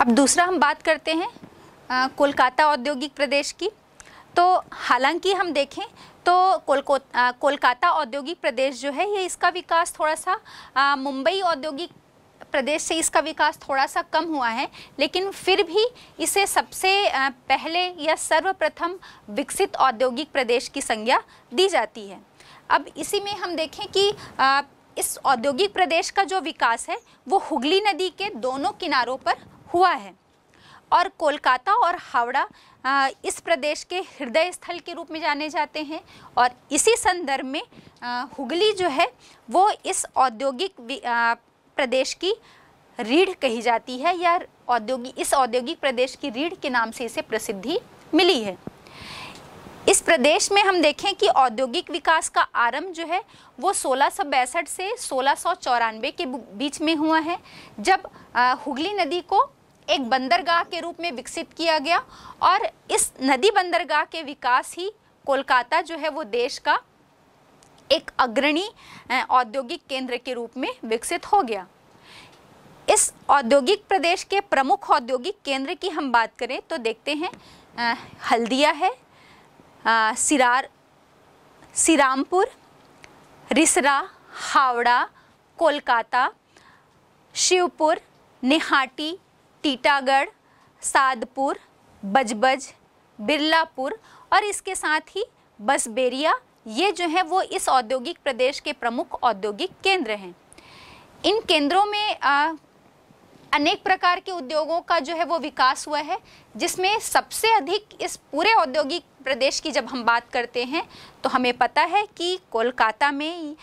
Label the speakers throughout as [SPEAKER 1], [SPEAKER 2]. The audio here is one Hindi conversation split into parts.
[SPEAKER 1] अब दूसरा हम बात करते हैं कोलकाता औद्योगिक प्रदेश की तो हालांकि हम देखें तो कोलकाता औद्योगिक प्रदेश जो है ये इसका विकास थोड़ा सा मुंबई औद्योगिक प्रदेश से इसका विकास थोड़ा सा कम हुआ है लेकिन फिर भी इसे सबसे पहले या सर्वप्रथम विकसित औद्योगिक प्रदेश की संज्ञा दी जाती है अब इसी में हम देखें कि इस औद्योगिक प्रदेश का जो विकास है वो हुगली नदी के दोनों किनारों पर हुआ है और कोलकाता और हावड़ा इस प्रदेश के हृदय स्थल के रूप में जाने जाते हैं और इसी संदर्भ में हुगली जो है वो इस औद्योगिक प्रदेश की रीढ़ कही जाती है या औद्योगिक इस औद्योगिक प्रदेश की रीढ़ के नाम से इसे प्रसिद्धि मिली है इस प्रदेश में हम देखें कि औद्योगिक विकास का आरंभ जो है वो सोलह से सोलह के बीच में हुआ है जब हुगली नदी को एक बंदरगाह के रूप में विकसित किया गया और इस नदी बंदरगाह के विकास ही कोलकाता जो है वो देश का एक अग्रणी औद्योगिक केंद्र के रूप में विकसित हो गया इस औद्योगिक प्रदेश के प्रमुख औद्योगिक केंद्र की हम बात करें तो देखते हैं हल्दिया है आ, सिरार सिरामपुर रिसरा हावड़ा कोलकाता शिवपुर निहाटी टीटागढ़ सादपुर बजबज बिरलापुर और इसके साथ ही बसबेरिया ये जो है वो इस औद्योगिक प्रदेश के प्रमुख औद्योगिक केंद्र हैं इन केंद्रों में आ, अनेक प्रकार के उद्योगों का जो है वो विकास हुआ है जिसमें सबसे अधिक इस पूरे औद्योगिक प्रदेश की जब हम बात करते हैं तो हमें पता है कि कोलकाता में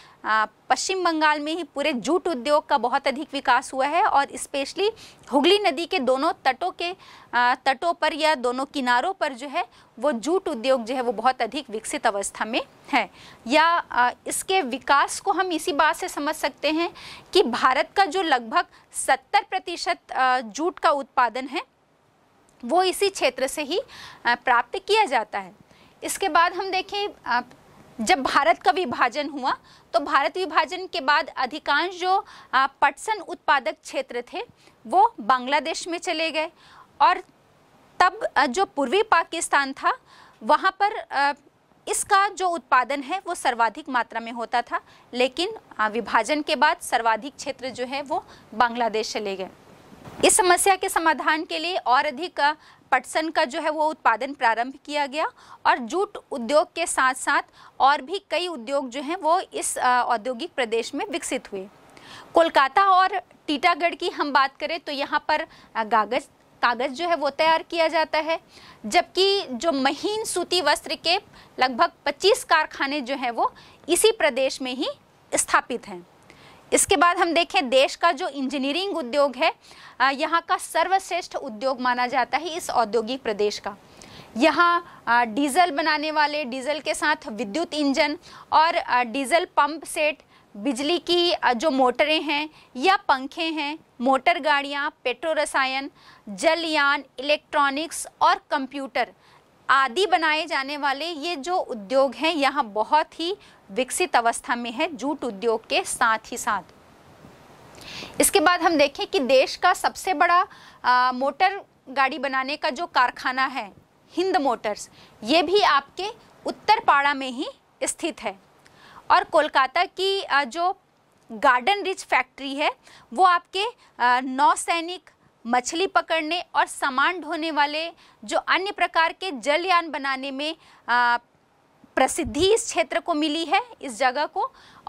[SPEAKER 1] पश्चिम बंगाल में ही पूरे जूट उद्योग का बहुत अधिक विकास हुआ है और स्पेशली हुगली नदी के दोनों तटों के तटों पर या दोनों किनारों पर जो है वो जूट उद्योग जो है वो बहुत अधिक विकसित अवस्था में है या इसके विकास को हम इसी बात से समझ सकते हैं कि भारत का जो लगभग सत्तर प्रतिशत जूट का उत्पादन है वो इसी क्षेत्र से ही प्राप्त किया जाता है इसके बाद हम देखें जब भारत का विभाजन हुआ तो भारत विभाजन के बाद अधिकांश जो पटसन उत्पादक क्षेत्र थे वो बांग्लादेश में चले गए और तब जो पूर्वी पाकिस्तान था वहाँ पर इसका जो उत्पादन है वो सर्वाधिक मात्रा में होता था लेकिन विभाजन के बाद सर्वाधिक क्षेत्र जो है वो बांग्लादेश चले गए इस समस्या के समाधान के लिए और अधिक पटसन का जो है वो उत्पादन प्रारंभ किया गया और जूट उद्योग के साथ साथ और भी कई उद्योग जो हैं वो इस औद्योगिक प्रदेश में विकसित हुए कोलकाता और टीटागढ़ की हम बात करें तो यहाँ पर कागज कागज़ जो है वो तैयार किया जाता है जबकि जो महीन सूती वस्त्र के लगभग 25 कारखाने जो हैं वो इसी प्रदेश में ही स्थापित हैं इसके बाद हम देखें देश का जो इंजीनियरिंग उद्योग है यहाँ का सर्वश्रेष्ठ उद्योग माना जाता है इस औद्योगिक प्रदेश का यहाँ डीजल बनाने वाले डीजल के साथ विद्युत इंजन और डीजल पंप सेट बिजली की जो मोटरें हैं या पंखे हैं मोटर गाड़ियाँ पेट्रो रसायन जलयान इलेक्ट्रॉनिक्स और कंप्यूटर आदि बनाए जाने वाले ये जो उद्योग हैं यहाँ बहुत ही विकसित अवस्था में है जूट उद्योग के साथ ही साथ इसके बाद हम देखें कि देश का सबसे बड़ा आ, मोटर गाड़ी बनाने का जो कारखाना है हिंद मोटर्स ये भी आपके उत्तरपाड़ा में ही स्थित है और कोलकाता की जो गार्डन रिच फैक्ट्री है वो आपके नौसैनिक मछली पकड़ने और सामान ढोने वाले जो अन्य प्रकार के जलयान बनाने में आ, प्रसिद्धि इस क्षेत्र को मिली है इस जगह को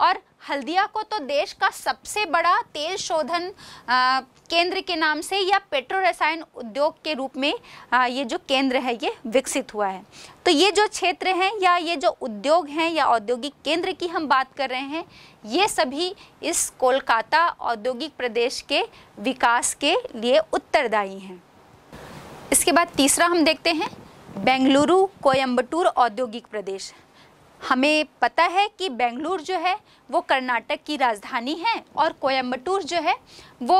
[SPEAKER 1] और हल्दिया को तो देश का सबसे बड़ा तेल शोधन केंद्र के नाम से या पेट्रो रसायन उद्योग के रूप में आ, ये जो केंद्र है ये विकसित हुआ है तो ये जो क्षेत्र हैं या ये जो उद्योग हैं या औद्योगिक केंद्र की हम बात कर रहे हैं ये सभी इस कोलकाता औद्योगिक प्रदेश के विकास के लिए उत्तरदायी हैं इसके बाद तीसरा हम देखते हैं बेंगलुरु कोयम्बटूर औद्योगिक प्रदेश हमें पता है कि बेंगलुरु जो है वो कर्नाटक की राजधानी है और कोयम्बटूर जो है वो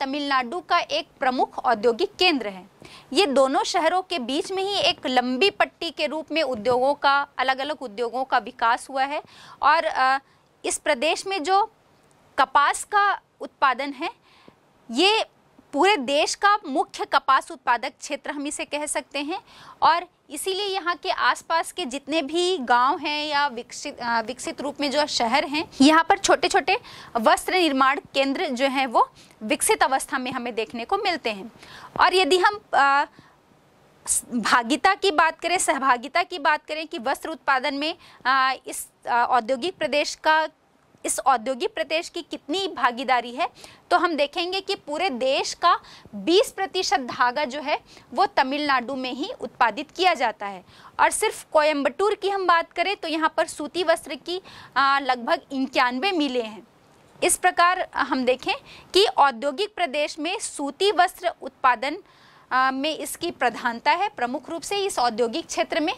[SPEAKER 1] तमिलनाडु का एक प्रमुख औद्योगिक केंद्र है ये दोनों शहरों के बीच में ही एक लंबी पट्टी के रूप में उद्योगों का अलग अलग उद्योगों का विकास हुआ है और इस प्रदेश में जो कपास का उत्पादन है ये पूरे देश का मुख्य कपास उत्पादक क्षेत्र हम इसे कह सकते हैं और इसीलिए यहाँ के आसपास के जितने भी गांव हैं या विकसित विकसित रूप में जो शहर हैं यहाँ पर छोटे छोटे वस्त्र निर्माण केंद्र जो हैं वो विकसित अवस्था में हमें देखने को मिलते हैं और यदि हम आ, भागिता की बात करें सहभागिता की बात करें कि वस्त्र उत्पादन में आ, इस औद्योगिक प्रदेश का इस औद्योगिक प्रदेश की कितनी भागीदारी है तो हम देखेंगे कि पूरे देश का 20 प्रतिशत धागा जो है वो तमिलनाडु में ही उत्पादित किया जाता है और सिर्फ कोयम्बटूर की हम बात करें तो यहाँ पर सूती वस्त्र की लगभग इक्यानवे मिले हैं इस प्रकार हम देखें कि औद्योगिक प्रदेश में सूती वस्त्र उत्पादन में इसकी प्रधानता है प्रमुख रूप से इस औद्योगिक क्षेत्र में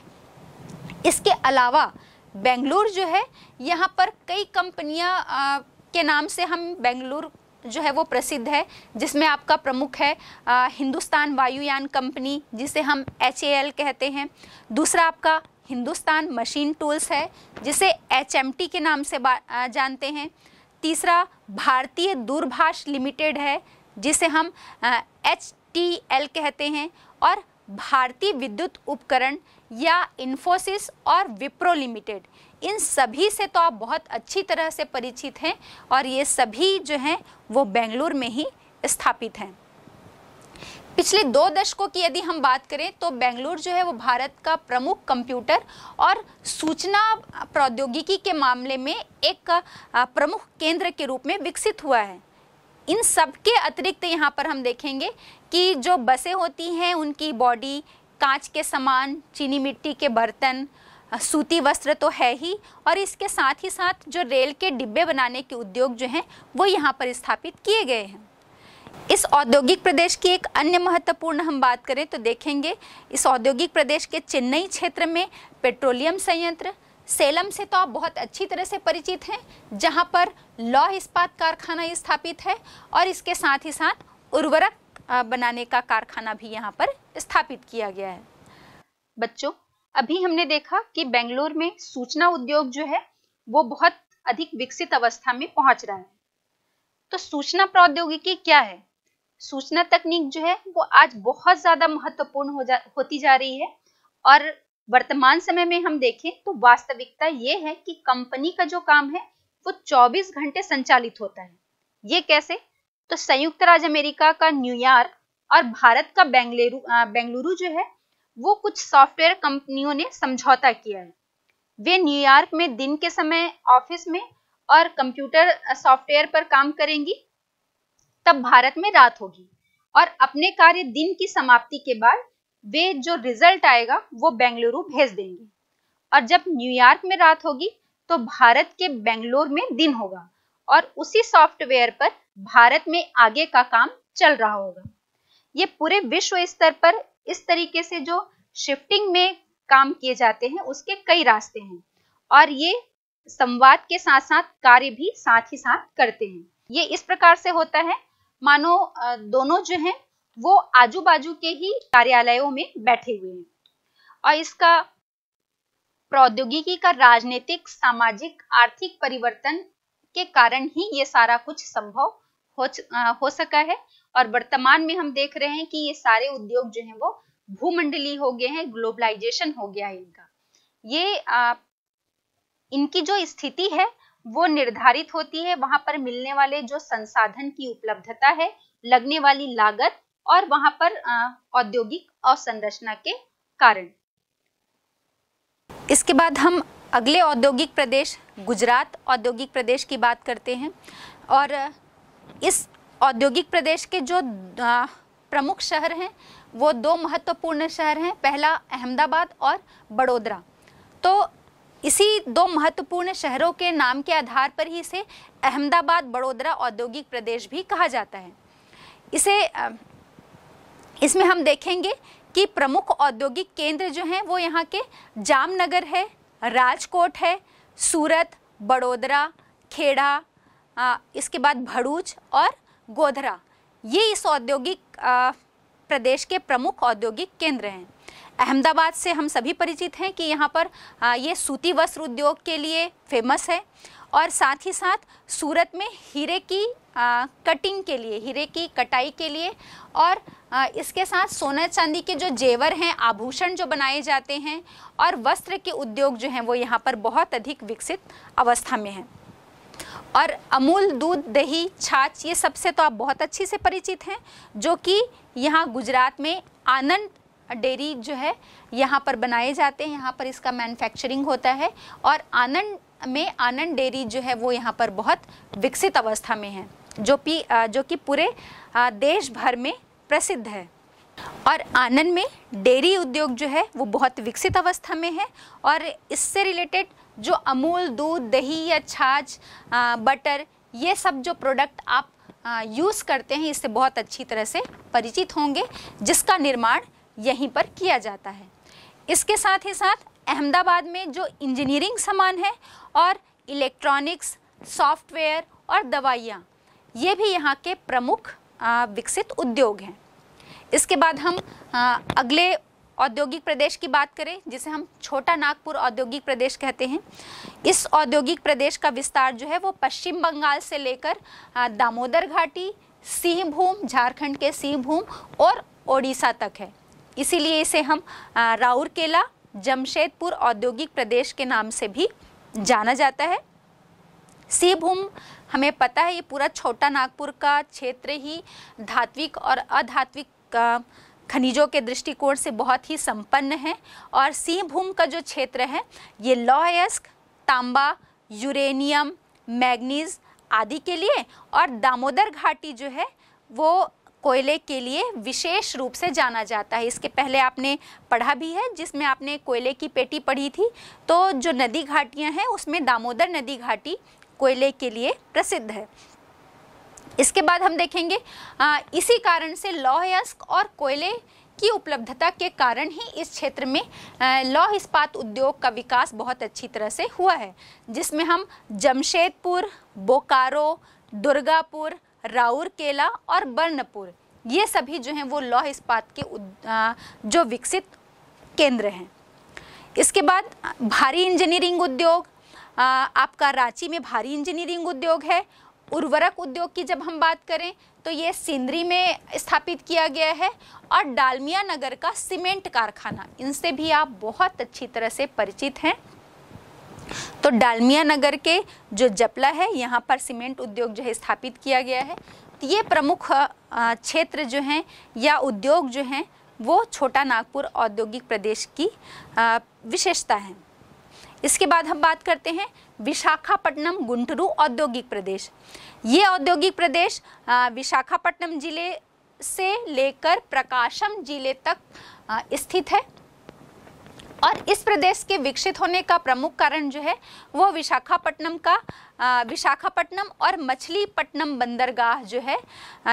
[SPEAKER 1] इसके अलावा बेंगलुर जो है यहाँ पर कई कंपनियाँ के नाम से हम बेंगलुरु जो है वो प्रसिद्ध है जिसमें आपका प्रमुख है आ, हिंदुस्तान वायुयान कंपनी जिसे हम एच कहते हैं दूसरा आपका हिंदुस्तान मशीन टूल्स है जिसे एच के नाम से आ, जानते हैं तीसरा भारतीय दूरभाष लिमिटेड है जिसे हम एच कहते हैं और भारतीय विद्युत उपकरण या इन्फोसिस और विप्रो लिमिटेड इन सभी से तो आप बहुत अच्छी तरह से परिचित हैं और ये सभी जो हैं वो बेंगलुरु में ही स्थापित हैं पिछले दो दशकों की यदि हम बात करें तो बेंगलुरु जो है वो भारत का प्रमुख कंप्यूटर और सूचना प्रौद्योगिकी के मामले में एक प्रमुख केंद्र के रूप में विकसित हुआ है इन सब के अतिरिक्त यहाँ पर हम देखेंगे कि जो बसें होती हैं उनकी बॉडी कांच के सामान चीनी मिट्टी के बर्तन सूती वस्त्र तो है ही और इसके साथ ही साथ जो रेल के डिब्बे बनाने के उद्योग जो हैं वो यहाँ पर स्थापित किए गए हैं इस औद्योगिक प्रदेश की एक अन्य महत्वपूर्ण हम बात करें तो देखेंगे इस औद्योगिक प्रदेश के चेन्नई क्षेत्र में पेट्रोलियम संयंत्र सेलम से तो आप बहुत अच्छी तरह से परिचित हैं जहाँ पर लौह इस्पात कारखाना स्थापित है और इसके साथ ही साथ उर्वरक बनाने का कारखाना भी यहाँ पर स्थापित किया गया है बच्चों अभी हमने देखा कि बेंगलोर में सूचना उद्योग जो है वो बहुत अधिक विकसित अवस्था में पहुंच रहा है तो सूचना प्रौद्योगिकी क्या है सूचना तकनीक जो है वो आज बहुत ज्यादा महत्वपूर्ण हो जा होती जा रही है और वर्तमान समय में हम देखें तो वास्तविकता ये है कि कंपनी का जो काम है वो 24 घंटे संचालित होता है ये कैसे तो संयुक्त राज्य अमेरिका का न्यूयॉर्क और भारत का बेंगलुरु बेंगलुरु जो है वो कुछ सॉफ्टवेयर कंपनियों ने समझौता किया है वे न्यूयॉर्क में दिन के समय ऑफिस में और कंप्यूटर सॉफ्टवेयर पर काम करेंगी तब भारत में रात होगी और अपने कार्य दिन की समाप्ति के बाद वे जो रिजल्ट आएगा वो बेंगलुरु भेज देंगे और जब न्यूयॉर्क में रात होगी तो भारत के बेंगलोर में दिन होगा और उसी सॉफ्टवेयर पर भारत में आगे का काम चल रहा होगा ये पूरे विश्व स्तर पर इस तरीके से जो शिफ्टिंग में काम किए जाते हैं उसके कई रास्ते हैं और ये संवाद के साथ साथ कार्य भी साथ ही साथ करते हैं ये इस प्रकार से होता है मानो दोनों जो हैं वो आजू बाजू के ही कार्यालयों में बैठे हुए हैं और इसका प्रौद्योगिकी का राजनीतिक सामाजिक आर्थिक परिवर्तन के कारण ही ये सारा कुछ संभव हो हो सका है और वर्तमान में हम देख रहे हैं कि ये सारे उद्योग जो हैं वो भूमंडली हो गए हैं ग्लोबलाइजेशन हो गया है इनका ये आ, इनकी जो स्थिति है वो निर्धारित होती है वहां पर मिलने वाले जो संसाधन की उपलब्धता है लगने वाली लागत और वहां पर औद्योगिक अवसंरचना के कारण इसके बाद हम अगले औद्योगिक प्रदेश गुजरात औद्योगिक प्रदेश की बात करते हैं और इस औद्योगिक प्रदेश के जो प्रमुख शहर हैं वो दो महत्वपूर्ण शहर हैं पहला अहमदाबाद और बड़ोदरा तो इसी दो महत्वपूर्ण शहरों के नाम के आधार पर ही इसे अहमदाबाद बड़ोदरा औद्योगिक प्रदेश भी कहा जाता है इसे इसमें हम देखेंगे कि प्रमुख औद्योगिक केंद्र जो हैं वो यहाँ के जामनगर है राजकोट है सूरत बड़ोदरा खेड़ा आ, इसके बाद भरूच और गोधरा ये इस औद्योगिक प्रदेश के प्रमुख औद्योगिक केंद्र हैं अहमदाबाद से हम सभी परिचित हैं कि यहाँ पर आ, ये सूती वस्त्र उद्योग के लिए फेमस है और साथ ही साथ सूरत में हीरे की आ, कटिंग के लिए हीरे की कटाई के लिए और इसके साथ सोना चांदी के जो जेवर हैं आभूषण जो बनाए जाते हैं और वस्त्र के उद्योग जो हैं वो यहाँ पर बहुत अधिक विकसित अवस्था में हैं और अमूल दूध दही छाछ ये सबसे तो आप बहुत अच्छी से परिचित हैं जो कि यहाँ गुजरात में आनंद डेयरी जो है यहाँ पर बनाए जाते हैं यहाँ पर इसका मैन्युफैक्चरिंग होता है और आनंद में आनंद डेयरी जो है वो यहाँ पर बहुत विकसित अवस्था में है जो पी जो कि पूरे देश भर में प्रसिद्ध है और आनंद में डेयरी उद्योग जो है वो बहुत विकसित अवस्था में है और इससे रिलेटेड जो अमूल दूध दही या छाछ बटर ये सब जो प्रोडक्ट आप यूज़ करते हैं इससे बहुत अच्छी तरह से परिचित होंगे जिसका निर्माण यहीं पर किया जाता है इसके साथ ही साथ अहमदाबाद में जो इंजीनियरिंग सामान है और इलेक्ट्रॉनिक्स सॉफ्टवेयर और दवाइयाँ ये भी यहाँ के प्रमुख विकसित उद्योग हैं इसके बाद हम अगले औद्योगिक प्रदेश की बात करें जिसे हम छोटा नागपुर औद्योगिक प्रदेश कहते हैं इस औद्योगिक प्रदेश का विस्तार जो है वो पश्चिम बंगाल से लेकर दामोदर घाटी सिंहभूम झारखंड के सिंहभूम और ओडिशा तक है इसीलिए इसे हम राउरकेला जमशेदपुर औद्योगिक प्रदेश के नाम से भी जाना जाता है सिंहभूम हमें पता है ये पूरा छोटा नागपुर का क्षेत्र ही धात्विक और अधात्विक खनिजों के दृष्टिकोण से बहुत ही संपन्न है और सिंहभूम का जो क्षेत्र है ये लॉयस्क तांबा यूरेनियम मैग्नीज आदि के लिए और दामोदर घाटी जो है वो कोयले के लिए विशेष रूप से जाना जाता है इसके पहले आपने पढ़ा भी है जिसमें आपने कोयले की पेटी पढ़ी थी तो जो नदी घाटियां हैं उसमें दामोदर नदी घाटी कोयले के लिए प्रसिद्ध है इसके बाद हम देखेंगे आ, इसी कारण से लौह यस्क और कोयले की उपलब्धता के कारण ही इस क्षेत्र में लौह इस्पात उद्योग का विकास बहुत अच्छी तरह से हुआ है जिसमें हम जमशेदपुर बोकारो दुर्गापुर राउरकेला और बर्नपुर ये सभी जो हैं वो लौह इस्पात के जो विकसित केंद्र हैं इसके बाद भारी इंजीनियरिंग उद्योग आपका रांची में भारी इंजीनियरिंग उद्योग है उर्वरक उद्योग की जब हम बात करें तो ये सिंदरी में स्थापित किया गया है और डालमिया नगर का सीमेंट कारखाना इनसे भी आप बहुत अच्छी तरह से परिचित हैं तो डालमिया नगर के जो जपला है यहाँ पर सीमेंट उद्योग जो है स्थापित किया गया है तो ये प्रमुख क्षेत्र जो हैं या उद्योग जो हैं वो छोटा नागपुर औद्योगिक प्रदेश की विशेषता है इसके बाद हम बात करते हैं विशाखापट्टनम गुंटरू औद्योगिक प्रदेश ये औद्योगिक प्रदेश विशाखापट्टनम जिले से लेकर प्रकाशम जिले तक स्थित है और इस प्रदेश के विकसित होने का प्रमुख कारण जो है वो विशाखापट्टनम का विशाखापट्टनम और मछलीपट्टनम बंदरगाह जो है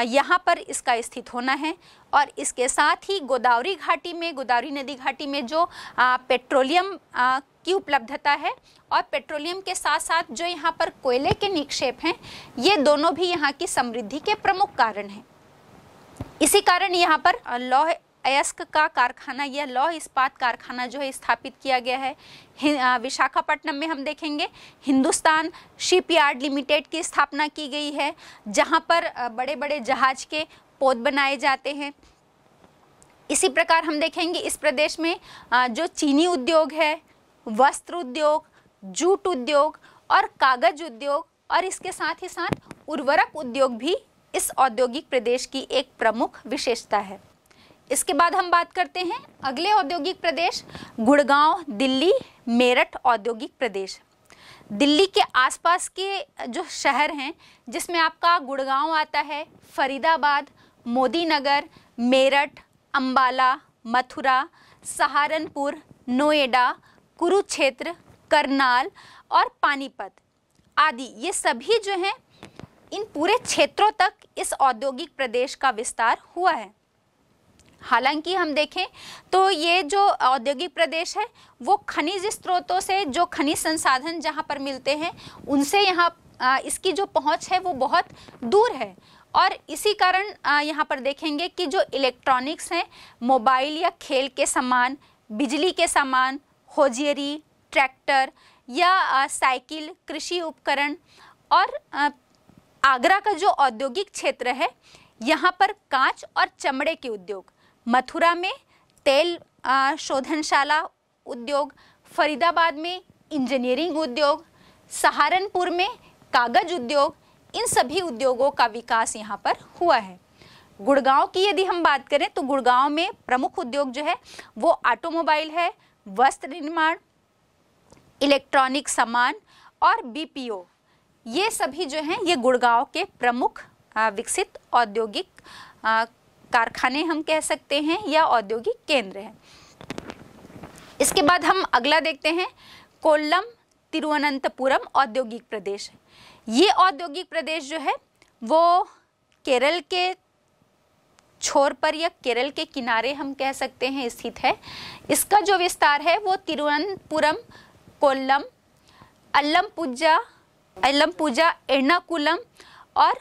[SPEAKER 1] यहाँ पर इसका स्थित होना है और इसके साथ ही गोदावरी घाटी में गोदावरी नदी घाटी में जो पेट्रोलियम की उपलब्धता है और पेट्रोलियम के साथ साथ जो यहाँ पर कोयले के निक्षेप हैं ये दोनों भी यहाँ की समृद्धि के प्रमुख कारण हैं इसी कारण यहाँ पर लौह अयस्क का कारखाना या लौह इस्पात कारखाना जो है स्थापित किया गया है विशाखापट्टनम में हम देखेंगे हिंदुस्तान शिपयार्ड लिमिटेड की स्थापना की गई है जहाँ पर बड़े बड़े जहाज के पौध बनाए जाते हैं इसी प्रकार हम देखेंगे इस प्रदेश में जो चीनी उद्योग है वस्त्र उद्योग जूट उद्योग और कागज उद्योग और इसके साथ ही साथ उर्वरक उद्योग भी इस औद्योगिक प्रदेश की एक प्रमुख विशेषता है इसके बाद हम बात करते हैं अगले औद्योगिक प्रदेश गुड़गांव दिल्ली मेरठ औद्योगिक प्रदेश दिल्ली के आसपास के जो शहर हैं जिसमें आपका गुड़गांव आता है फरीदाबाद मोदी नगर मेरठ अंबाला मथुरा सहारनपुर नोएडा कुरुक्षेत्र करनाल और पानीपत आदि ये सभी जो हैं इन पूरे क्षेत्रों तक इस औद्योगिक प्रदेश का विस्तार हुआ है हालांकि हम देखें तो ये जो औद्योगिक प्रदेश है वो खनिज स्रोतों से जो खनिज संसाधन जहाँ पर मिलते हैं उनसे यहाँ इसकी जो पहुँच है वो बहुत दूर है और इसी कारण यहाँ पर देखेंगे कि जो इलेक्ट्रॉनिक्स हैं मोबाइल या खेल के सामान बिजली के सामान होजियरी ट्रैक्टर या साइकिल कृषि उपकरण और आगरा का जो औद्योगिक क्षेत्र है यहाँ पर कांच और चमड़े के उद्योग मथुरा में तेल शोधनशाला उद्योग फरीदाबाद में इंजीनियरिंग उद्योग सहारनपुर में कागज उद्योग इन सभी उद्योगों का विकास यहाँ पर हुआ है गुड़गांव की यदि हम बात करें तो गुड़गांव में प्रमुख उद्योग जो है वो ऑटोमोबाइल है वस्त्र निर्माण इलेक्ट्रॉनिक सामान और बीपीओ ये सभी जो हैं ये गुड़गांव के प्रमुख विकसित औद्योगिक कारखाने हम कह सकते हैं या औद्योगिक केंद्र है इसके बाद हम अगला देखते हैं कोल्लम तिरुवनंतपुरम औद्योगिक प्रदेश ये औद्योगिक प्रदेश जो है वो केरल के छोर पर या केरल के किनारे हम कह सकते हैं स्थित है इसका जो विस्तार है वो तिरुवनंतपुरम कोल्लम अल्लमपुजा अल्लमपुजा एर्नाकुलम और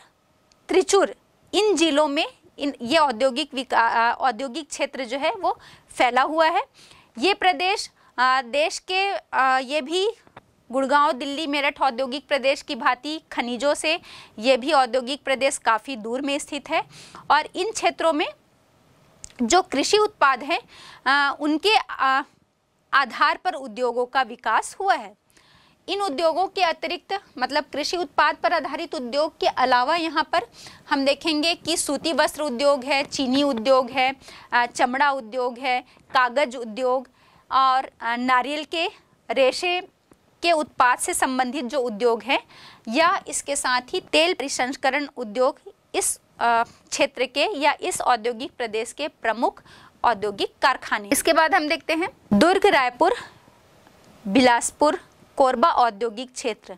[SPEAKER 1] त्रिचुर इन जिलों में इन ये औद्योगिक औद्योगिक क्षेत्र जो है वो फैला हुआ है ये प्रदेश आ, देश के आ, ये भी गुड़गांव दिल्ली मेरठ औद्योगिक प्रदेश की भांति खनिजों से ये भी औद्योगिक प्रदेश काफ़ी दूर में स्थित है और इन क्षेत्रों में जो कृषि उत्पाद हैं उनके आ, आधार पर उद्योगों का विकास हुआ है इन उद्योगों के अतिरिक्त मतलब कृषि उत्पाद पर आधारित उद्योग के अलावा यहाँ पर हम देखेंगे कि सूती वस्त्र उद्योग है चीनी उद्योग है चमड़ा उद्योग है कागज उद्योग और नारियल के रेशे के उत्पाद से संबंधित जो उद्योग है या इसके साथ ही तेल प्रसंस्करण उद्योग इस क्षेत्र के या इस औद्योगिक प्रदेश के प्रमुख औद्योगिक कारखाने इसके बाद हम देखते हैं दुर्ग रायपुर बिलासपुर कोरबा औद्योगिक क्षेत्र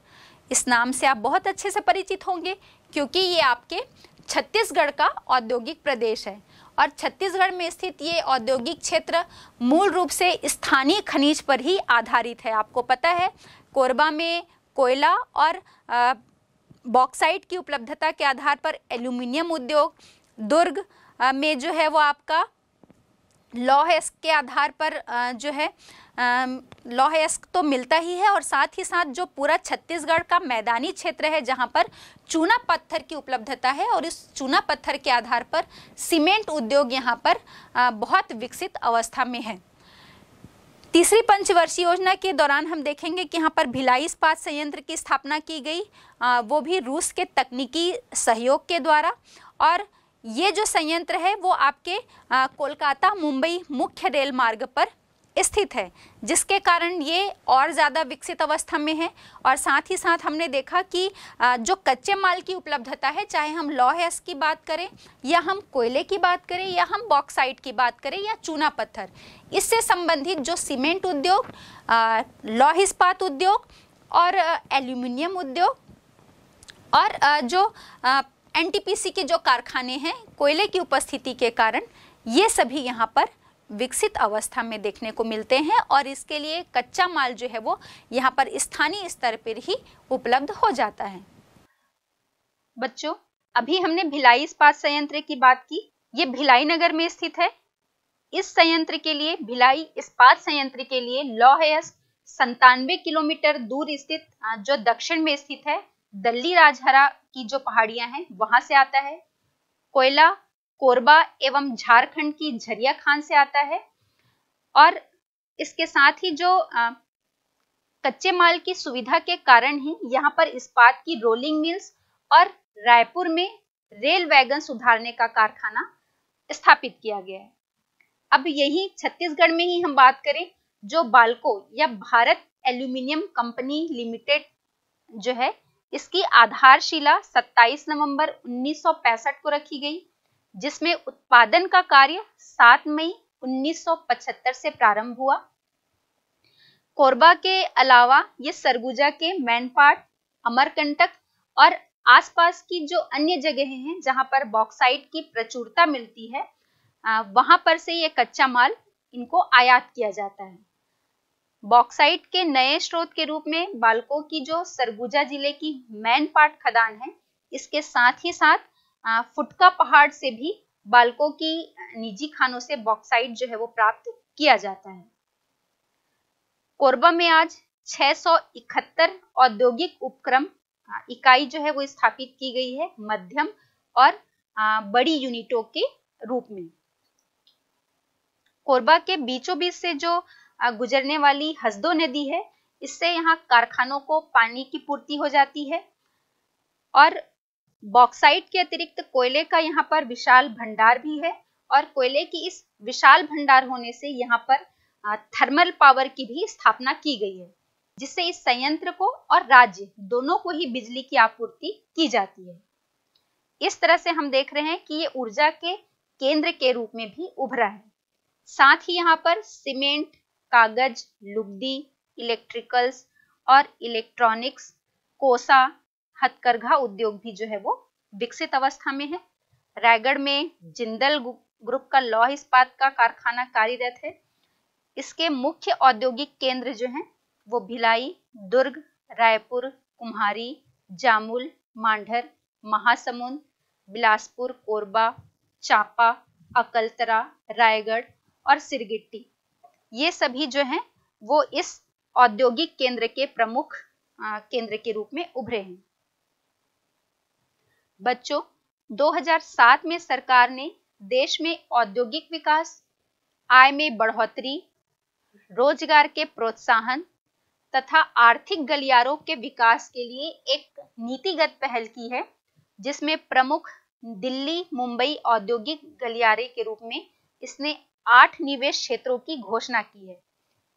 [SPEAKER 1] इस नाम से आप बहुत अच्छे से परिचित होंगे क्योंकि ये आपके छत्तीसगढ़ का औद्योगिक प्रदेश है और छत्तीसगढ़ में स्थित ये औद्योगिक क्षेत्र मूल रूप से स्थानीय खनिज पर ही आधारित है आपको पता है कोरबा में कोयला और बॉक्साइट की उपलब्धता के आधार पर एल्यूमिनियम उद्योग दुर्ग में जो है वो आपका लॉ एस्क के आधार पर जो है लॉ एस्क तो मिलता ही है और साथ ही साथ जो पूरा छत्तीसगढ़ का मैदानी क्षेत्र है जहां पर चूना पत्थर की उपलब्धता है और इस चूना पत्थर के आधार पर सीमेंट उद्योग यहां पर बहुत विकसित अवस्था में है तीसरी पंचवर्षीय योजना के दौरान हम देखेंगे कि यहाँ पर भिलाई इस्पात संयंत्र की स्थापना की गई वो भी रूस के तकनीकी सहयोग के द्वारा और ये जो संयंत्र है वो आपके कोलकाता मुंबई मुख्य रेल मार्ग पर स्थित है जिसके कारण ये और ज़्यादा विकसित अवस्था में है और साथ ही साथ हमने देखा कि जो कच्चे माल की उपलब्धता है चाहे हम लौह एस की बात करें या हम कोयले की बात करें या हम बॉक्साइट की बात करें या चूना पत्थर इससे संबंधित जो सीमेंट उद्योग लौह इस्पात उद्योग और एल्यूमिनियम उद्योग और जो एनटीपीसी के जो कारखाने हैं कोयले की उपस्थिति के कारण ये सभी यहाँ पर विकसित अवस्था में देखने को मिलते हैं और इसके लिए कच्चा माल जो है वो यहाँ पर स्थानीय स्तर पर ही उपलब्ध हो जाता है बच्चों अभी हमने भिलाई इस्पात संयंत्र की बात की ये भिलाई नगर में स्थित है इस संयंत्र के लिए भिलाई इस्पात संयंत्र के लिए लौहयस संतानवे किलोमीटर दूर स्थित जो दक्षिण में स्थित है दल्ली राजहरा की जो पहाड़ियां हैं वहां से आता है कोयला कोरबा एवं झारखंड की झरिया खान से आता है और इसके साथ ही जो आ, कच्चे माल की सुविधा के कारण ही यहाँ पर इस्पात की रोलिंग मिल्स और रायपुर में रेल वैगन सुधारने का कारखाना स्थापित किया गया है अब यही छत्तीसगढ़ में ही हम बात करें जो बालको या भारत एल्यूमिनियम कंपनी लिमिटेड जो है इसकी आधारशिला 27 नवंबर 1965 को रखी गई जिसमें उत्पादन का कार्य 7 मई 1975 से प्रारंभ हुआ कोरबा के अलावा ये सरगुजा के मैनपाट अमरकंटक और आसपास की जो अन्य जगह हैं जहां पर बॉक्साइट की प्रचुरता मिलती है वहां पर से ये कच्चा माल इनको आयात किया जाता है बॉक्साइट के नए स्रोत के रूप में बालकों की जो सरगुजा जिले की मैन पार्ट खदान है इसके साथ ही साथ फुटका पहाड़ से भी बालकों की निजी खानों से बॉक्साइट जो है वो प्राप्त किया जाता है कोरबा में आज इकहत्तर औद्योगिक उपक्रम इकाई जो है वो स्थापित की गई है मध्यम और बड़ी यूनिटों के रूप में कोरबा के बीचों बीच से जो गुजरने वाली हसदो नदी है इससे यहाँ कारखानों को पानी की पूर्ति हो जाती है और बॉक्साइट के अतिरिक्त कोयले का यहाँ पर विशाल भंडार भी है और कोयले की इस विशाल भंडार होने से यहाँ पर थर्मल पावर की भी स्थापना की गई है जिससे इस संयंत्र को और राज्य दोनों को ही बिजली की आपूर्ति की जाती है इस तरह से हम देख रहे हैं कि ये ऊर्जा के केंद्र के रूप में भी उभरा है साथ ही यहाँ पर सीमेंट कागज लुगदी इलेक्ट्रिकल्स और इलेक्ट्रॉनिक्स कोसा हथकरघा उद्योग भी जो है वो विकसित अवस्था में है रायगढ़ में जिंदल ग्रुप का लौह इस्पात का कारखाना कार्यरत है इसके मुख्य औद्योगिक केंद्र जो हैं वो भिलाई दुर्ग रायपुर कुम्हारी जामुल मांढर महासमुंद बिलासपुर कोरबा चापा अकलतरा रायगढ़ और सिरगिट्टी ये सभी जो हैं वो इस औद्योगिक केंद्र के प्रमुख केंद्र के रूप में उभरे हैं बच्चों 2007 में सरकार ने देश में औद्योगिक विकास आय में बढ़ोतरी रोजगार के प्रोत्साहन तथा आर्थिक गलियारों के विकास के लिए एक नीतिगत पहल की है जिसमें प्रमुख दिल्ली मुंबई औद्योगिक गलियारे के रूप में इसने आठ निवेश क्षेत्रों की घोषणा की है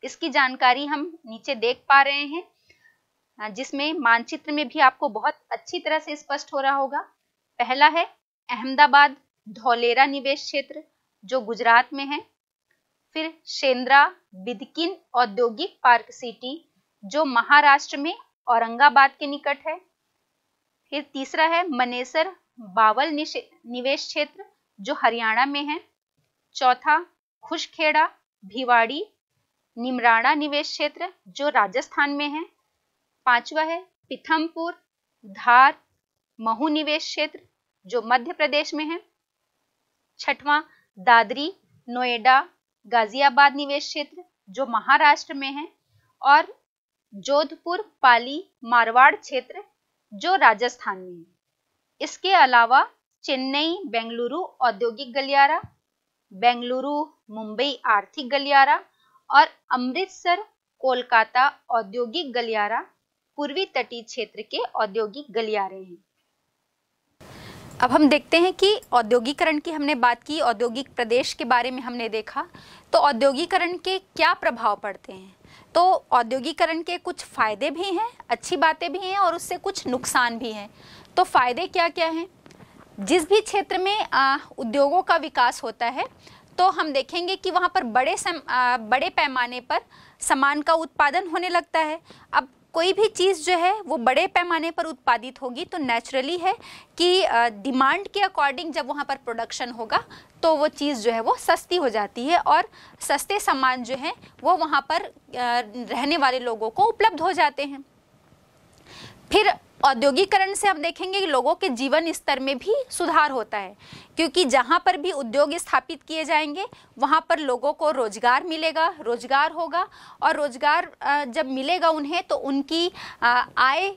[SPEAKER 1] इसकी जानकारी हम नीचे देख पा रहे हैं जिसमें मानचित्र में भी आपको बहुत अच्छी तरह से स्पष्ट हो रहा होगा पहला है अहमदाबाद धौलेरा निवेश क्षेत्र जो गुजरात में है फिर शेंद्रा बिदकिन औद्योगिक पार्क सिटी जो महाराष्ट्र में औरंगाबाद के निकट है फिर तीसरा है मनेसर बावल निवेश क्षेत्र जो हरियाणा में है चौथा खुशखेड़ा भिवाड़ी निमराड़ा निवेश क्षेत्र जो राजस्थान में है पांचवा है पिथमपुर धार महू निवेश क्षेत्र जो मध्य प्रदेश में है छठवा दादरी नोएडा गाजियाबाद निवेश क्षेत्र जो महाराष्ट्र में है और जोधपुर पाली मारवाड़ क्षेत्र जो राजस्थान में है इसके अलावा चेन्नई बेंगलुरु औद्योगिक गलियारा बेंगलुरु मुंबई आर्थिक गलियारा और अमृतसर कोलकाता औद्योगिक गलियारा पूर्वी तटीय क्षेत्र के औद्योगिक गलियारे हैं अब हम देखते हैं कि औद्योगिकरण की हमने बात की औद्योगिक प्रदेश के बारे में हमने देखा तो औद्योगिकरण के क्या प्रभाव पड़ते हैं तो औद्योगिकरण के कुछ फ़ायदे भी हैं अच्छी बातें भी हैं और उससे कुछ नुकसान भी हैं तो फ़ायदे क्या क्या हैं जिस भी क्षेत्र में आ, उद्योगों का विकास होता है तो हम देखेंगे कि वहाँ पर बड़े सम, आ, बड़े पैमाने पर सामान का उत्पादन होने लगता है अब कोई भी चीज़ जो है वो बड़े पैमाने पर उत्पादित होगी तो नेचुरली है कि डिमांड के अकॉर्डिंग जब वहाँ पर प्रोडक्शन होगा तो वो चीज़ जो है वो सस्ती हो जाती है और सस्ते सामान जो हैं वो वहाँ पर रहने वाले लोगों को उपलब्ध हो जाते हैं फिर औद्योगिकरण से हम देखेंगे कि लोगों के जीवन स्तर में भी सुधार होता है क्योंकि जहाँ पर भी उद्योग स्थापित किए जाएंगे वहाँ पर लोगों को रोजगार मिलेगा रोजगार होगा और रोजगार जब मिलेगा उन्हें तो उनकी आय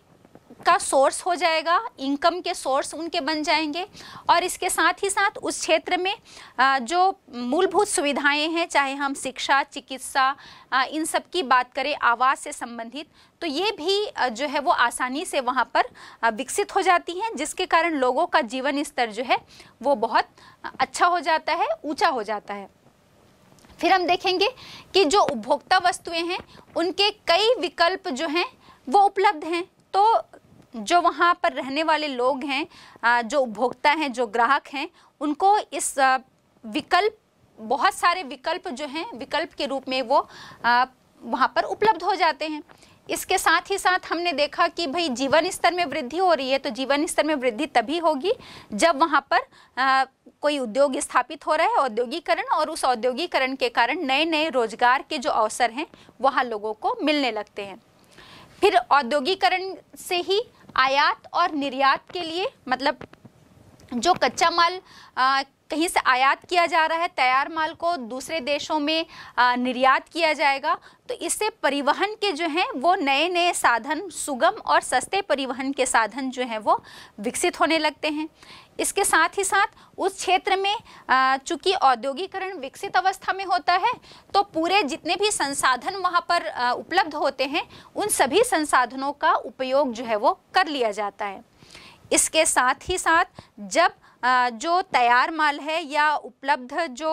[SPEAKER 1] का सोर्स हो जाएगा इनकम के सोर्स उनके बन जाएंगे और इसके साथ ही साथ उस क्षेत्र में जो मूलभूत सुविधाएं हैं चाहे हम शिक्षा चिकित्सा इन सब की बात करें आवास से संबंधित तो ये भी जो है वो आसानी से वहाँ पर विकसित हो जाती हैं जिसके कारण लोगों का जीवन स्तर जो है वो बहुत अच्छा हो जाता है ऊँचा हो जाता है फिर हम देखेंगे कि जो उपभोक्ता वस्तुएं हैं उनके कई विकल्प जो हैं वो उपलब्ध हैं तो जो वहाँ पर रहने वाले लोग हैं जो उपभोक्ता हैं जो ग्राहक हैं उनको इस विकल्प बहुत सारे विकल्प जो हैं विकल्प के रूप में वो वहाँ पर उपलब्ध हो जाते हैं इसके साथ ही साथ हमने देखा कि भाई जीवन स्तर में वृद्धि हो रही है तो जीवन स्तर में वृद्धि तभी होगी जब वहाँ पर आ, कोई उद्योग स्थापित हो रहा है औद्योगिकरण और उस औद्योगिकरण के कारण नए नए रोजगार के जो अवसर हैं वहाँ लोगों को मिलने लगते हैं फिर औद्योगिकरण से ही आयात और निर्यात के लिए मतलब जो कच्चा माल कहीं से आयात किया जा रहा है तैयार माल को दूसरे देशों में निर्यात किया जाएगा तो इससे परिवहन के जो हैं वो नए नए साधन सुगम और सस्ते परिवहन के साधन जो हैं वो विकसित होने लगते हैं इसके साथ ही साथ उस क्षेत्र में चूंकि औद्योगिकरण विकसित अवस्था में होता है तो पूरे जितने भी संसाधन वहाँ पर उपलब्ध होते हैं उन सभी संसाधनों का उपयोग जो है वो कर लिया जाता है इसके साथ ही साथ जब जो तैयार माल है या उपलब्ध जो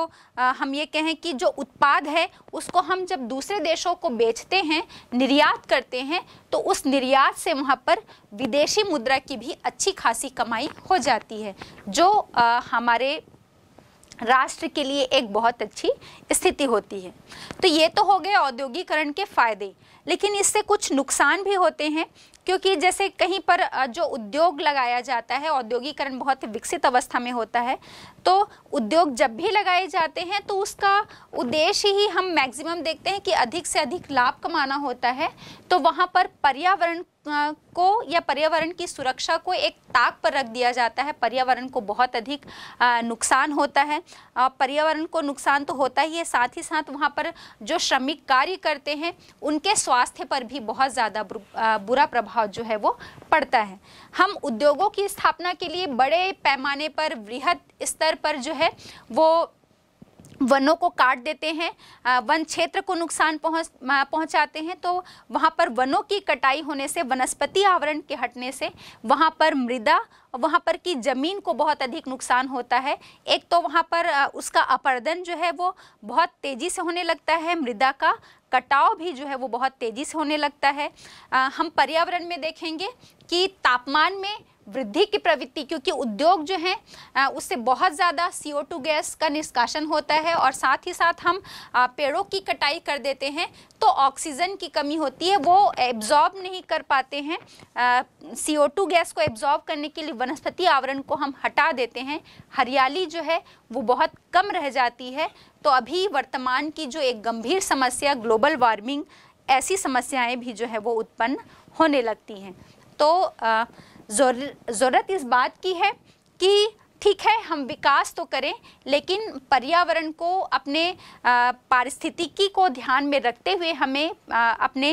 [SPEAKER 1] हम ये कहें कि जो उत्पाद है उसको हम जब दूसरे देशों को बेचते हैं निर्यात करते हैं तो उस निर्यात से वहाँ पर विदेशी मुद्रा की भी अच्छी खासी कमाई हो जाती है जो हमारे राष्ट्र के लिए एक बहुत अच्छी स्थिति होती है तो ये तो हो गए औद्योगिकरण के फायदे लेकिन इससे कुछ नुकसान भी होते हैं क्योंकि जैसे कहीं पर जो उद्योग लगाया जाता है औद्योगिकरण बहुत विकसित अवस्था में होता है तो उद्योग जब भी लगाए जाते हैं तो उसका उद्देश्य ही हम मैक्सिमम देखते हैं कि अधिक से अधिक लाभ कमाना होता है तो वहाँ पर पर्यावरण को या पर्यावरण की सुरक्षा को एक ताक पर रख दिया जाता है पर्यावरण को बहुत अधिक नुकसान होता है पर्यावरण को नुकसान तो होता ही है साथ ही साथ वहाँ पर जो श्रमिक कार्य करते हैं उनके स्वास्थ्य पर भी बहुत ज़्यादा बुरा प्रभाव जो है वो पड़ता है हम उद्योगों की स्थापना के लिए बड़े पैमाने पर वृहद स्तर पर जो है वो वनों को काट देते हैं वन क्षेत्र को नुकसान पहुंच पहुंचाते हैं तो वहाँ पर वनों की कटाई होने से वनस्पति आवरण के हटने से वहाँ पर मृदा वहाँ पर की ज़मीन को बहुत अधिक नुकसान होता है एक तो वहाँ पर उसका अपर्दन जो है वो बहुत तेज़ी से होने लगता है मृदा का कटाव भी जो है वो बहुत तेज़ी से होने लगता है आ, हम पर्यावरण में देखेंगे कि तापमान में वृद्धि की प्रवृत्ति क्योंकि उद्योग जो है उससे बहुत ज़्यादा टू गैस का निष्कासन होता है और साथ ही साथ हम पेड़ों की कटाई कर देते हैं तो ऑक्सीजन की कमी होती है वो एब्जॉर्ब नहीं कर पाते हैं टू गैस को एब्जॉर्ब करने के लिए वनस्पति आवरण को हम हटा देते हैं हरियाली जो है वो बहुत कम रह जाती है तो अभी वर्तमान की जो एक गंभीर समस्या ग्लोबल वार्मिंग ऐसी समस्याएँ भी जो है वो उत्पन्न होने लगती हैं तो ज़रूरत इस बात की है कि ठीक है हम विकास तो करें लेकिन पर्यावरण को अपने पारिस्थितिकी को ध्यान में रखते हुए हमें अपने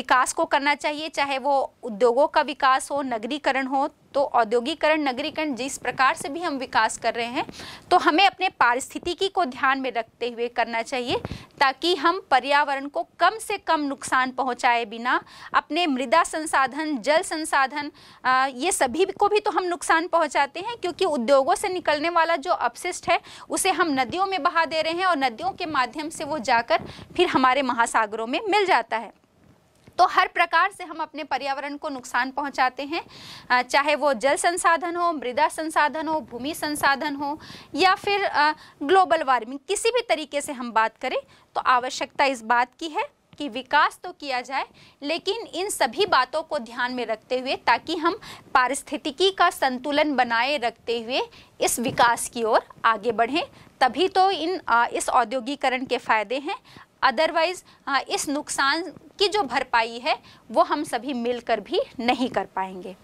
[SPEAKER 1] विकास को करना चाहिए चाहे वो उद्योगों का विकास हो नगरीकरण हो तो औद्योगिकरण नगरीकरण जिस प्रकार से भी हम विकास कर रहे हैं तो हमें अपने पारिस्थितिकी को ध्यान में रखते हुए करना चाहिए ताकि हम पर्यावरण को कम से कम नुकसान पहुंचाए बिना अपने मृदा संसाधन जल संसाधन आ, ये सभी को भी तो हम नुकसान पहुंचाते हैं क्योंकि उद्योगों से निकलने वाला जो अपशिष्ट है उसे हम नदियों में बहा दे रहे हैं और नदियों के माध्यम से वो जाकर फिर हमारे महासागरों में मिल जाता है तो हर प्रकार से हम अपने पर्यावरण को नुकसान पहुंचाते हैं चाहे वो जल संसाधन हो मृदा संसाधन हो भूमि संसाधन हो या फिर ग्लोबल वार्मिंग किसी भी तरीके से हम बात करें तो आवश्यकता इस बात की है कि विकास तो किया जाए लेकिन इन सभी बातों को ध्यान में रखते हुए ताकि हम पारिस्थितिकी का संतुलन बनाए रखते हुए इस विकास की ओर आगे बढ़ें तभी तो इन इस औद्योगिकरण के फायदे हैं अदरवाइज हाँ, इस नुकसान की जो भरपाई है वो हम सभी मिलकर भी नहीं कर पाएंगे